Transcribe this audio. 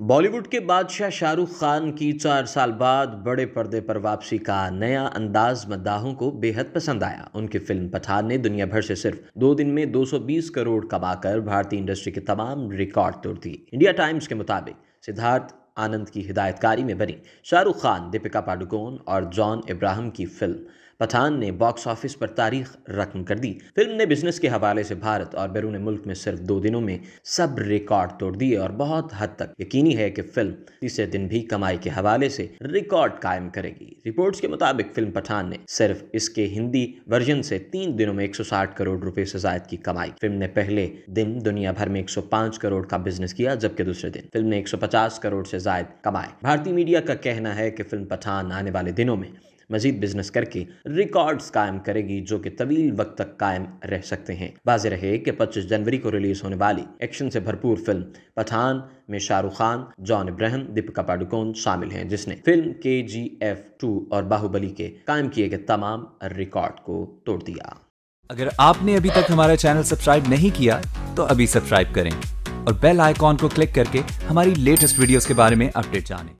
बॉलीवुड के बादशाह शाहरुख खान की चार साल बाद बड़े पर्दे पर वापसी का नया अंदाज मद्दाहों को बेहद पसंद आया उनकी फिल्म पठान ने दुनिया भर से सिर्फ दो दिन में 220 करोड़ कमाकर भारतीय इंडस्ट्री के तमाम रिकॉर्ड तोड़ दिए इंडिया टाइम्स के मुताबिक सिद्धार्थ आनंद की हिदायतकारी में बनी शाहरुख खान दीपिका पाडुकोन और जॉन इब्राहिम की फिल्म पठान ने बॉक्स ऑफिस पर तारीख रकम कर दी फिल्म ने बिजनेस के हवाले से भारत और बैरून मुल्क में सिर्फ दो दिनों में सब रिकॉर्ड तोड़ दिए और बहुत हद तक यकीनी है कि फिल्म तीसरे दिन भी कमाई के हवाले से रिकॉर्ड कायम करेगी रिपोर्ट्स के मुताबिक फिल्म पठान ने सिर्फ इसके हिंदी वर्जन से तीन दिनों में 160 करोड़ रुपए से जायद की कमाई फिल्म ने पहले दिन दुनिया भर में 105 करोड़ का बिजनेस किया जबकि दूसरे दिन फिल्म ने 150 करोड़ से जायद कमाए भारतीय मीडिया का कहना है कि फिल्म पठान आने वाले दिनों में मजीद बिजनेस करके रिकॉर्ड्स कायम करेगी जो कि तवील वक्त तक कायम रह सकते हैं बाजी रहे कि पच्चीस जनवरी को रिलीज होने वाली एक्शन से भरपूर फिल्म पठान में शाहरुख खान जॉन इब्राहम दीपिका पाडुकोन शामिल हैं जिसने फिल्म के जी एफ टू और बाहुबली के कायम किए गए तमाम रिकॉर्ड को तोड़ दिया अगर आपने अभी तक हमारा चैनल सब्सक्राइब नहीं किया तो अभी सब्सक्राइब करें और बेल आइकॉन को क्लिक करके हमारी लेटेस्ट वीडियोस के बारे में अपडेट जानें